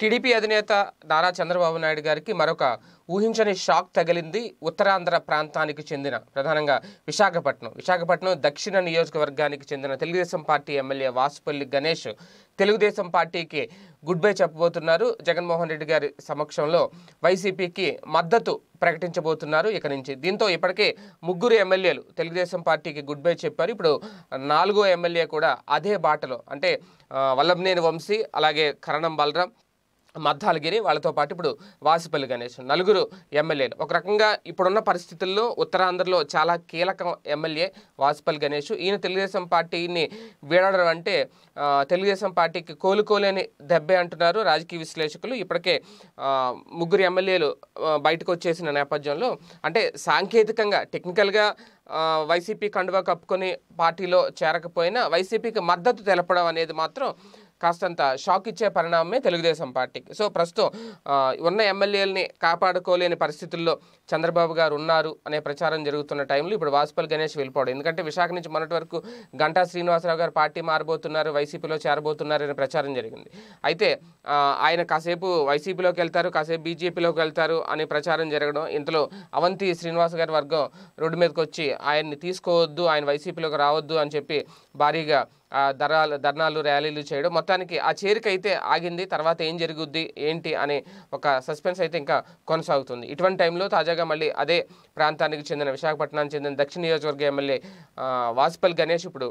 TDP అధినేత నారా చంద్రబాబు నాయుడు గారికి మరొక ఊహించని షాక్ తగిలింది ఉత్తరాంధ్ర ప్రాంతానికి చెందిన ప్రధానంగా విశాఖపట్నం విశాఖపట్నం దక్షిణ నియోజకవర్గానికి చెందిన తెలుగుదేశం పార్టీ ఎమ్మెల్యే వాసుపల్లి గణేష్ తెలుగుదేశం పార్టీకి గుడ్ బై చెప్పబోతున్నారు జగన్మోహన్ రెడ్డి గారి సమక్షంలో వైసీపీకి మద్దతు ప్రకటించబోతున్నారు ఇక నుంచి దీంతో ఇప్పటికే ముగ్గురు ఎమ్మెల్యేలు తెలుగుదేశం పార్టీకి గుడ్ బై చెప్పారు ఇప్పుడు నాలుగో ఎమ్మెల్యే కూడా అదే బాటలో అంటే వల్లభనేని వంశీ అలాగే కరణం బలరాం మద్దాలగిరి వాళ్ళతో పాటు ఇప్పుడు వాసిపల్లి గణేష్ నలుగురు ఎమ్మెల్యేలు ఒక రకంగా ఇప్పుడున్న పరిస్థితుల్లో ఉత్తరాంధ్రలో చాలా కీలక ఎమ్మెల్యే వాసిపల్లి గణేష్ ఈయన తెలుగుదేశం పార్టీని వీడడం అంటే తెలుగుదేశం పార్టీకి కోలుకోలేని దెబ్బే అంటున్నారు రాజకీయ విశ్లేషకులు ఇప్పటికే ముగ్గురు ఎమ్మెల్యేలు బయటకు వచ్చేసిన నేపథ్యంలో అంటే సాంకేతికంగా టెక్నికల్గా వైసీపీ కండువా కప్పుకొని పార్టీలో చేరకపోయినా వైసీపీకి మద్దతు తెలపడం అనేది మాత్రం కాస్తంత షాక్ ఇచ్చే పరిణామమే తెలుగుదేశం పార్టీకి సో ప్రస్తుతం ఉన్న ఎమ్మెల్యేలని కాపాడుకోలేని పరిస్థితుల్లో చంద్రబాబు గారు ఉన్నారు అనే ప్రచారం జరుగుతున్న టైంలో ఇప్పుడు వాసుపల్లి గణేష్ వెళ్ళిపోవడం ఎందుకంటే విశాఖ నుంచి మొన్నటి వరకు గంటా శ్రీనివాసరావు గారు పార్టీ మారబోతున్నారు వైసీపీలో చేరబోతున్నారు అనే ప్రచారం జరిగింది అయితే ఆయన కాసేపు వైసీపీలోకి వెళ్తారు కాసేపు బీజేపీలోకి వెళ్తారు అనే ప్రచారం జరగడం ఇంతలో అవంతి శ్రీనివాస్ గారి వర్గం రోడ్డు మీదకి వచ్చి ఆయన్ని తీసుకోవద్దు ఆయన వైసీపీలోకి రావద్దు అని చెప్పి భారీగా ధరాలు ధర్నాలు ర్యాలీలు చేయడం మొత్తానికి ఆ చేరిక అయితే ఆగింది తర్వాత ఏం జరుగుద్ది ఏంటి అనే ఒక సస్పెన్స్ అయితే ఇంకా కొనసాగుతుంది ఇటువంటి టైంలో తాజాగా మళ్ళీ అదే ప్రాంతానికి చెందిన విశాఖపట్నానికి చెందిన దక్షిణ నియోజకవర్గ ఎమ్మెల్యే వాసుపల్ గణేష్ ఇప్పుడు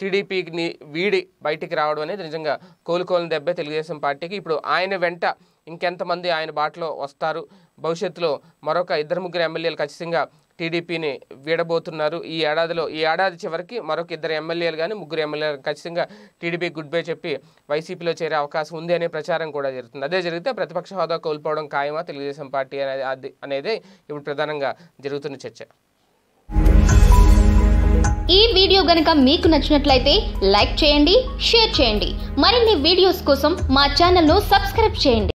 టీడీపీని వీడి బయటికి రావడం అనేది నిజంగా కోలుకోలని దెబ్బ తెలుగుదేశం పార్టీకి ఇప్పుడు ఆయన వెంట ఇంకెంతమంది ఆయన బాటలో వస్తారు భవిష్యత్తులో మరొక ఇద్దరు ముగ్గురు ఎమ్మెల్యేలు ఖచ్చితంగా టీడీపీని వీడబోతున్నారు ఈ ఏడాదిలో ఈ ఏడాది చివరికి మరొక ఇద్దరు ఎమ్మెల్యేలు కానీ ముగ్గురు ఎమ్మెల్యేలు ఖచ్చితంగా టీడీపీ గుడ్ బై చెప్పి వైసీపీలో చేరే అవకాశం ఉంది అనే ప్రచారం కూడా జరుగుతుంది అదే జరిగితే ప్రతిపక్ష హోదా కోల్పోవడం ఖాయమా తెలుగుదేశం పార్టీ అనేది అనేది ఇప్పుడు ప్రధానంగా జరుగుతున్న చర్చ ఈ వీడియో గనక మీకు నచ్చినట్లయితే లైక్ చేయండి షేర్ చేయండి మరిన్ని వీడియోస్ కోసం మా ఛానల్ను సబ్స్క్రైబ్ చేయండి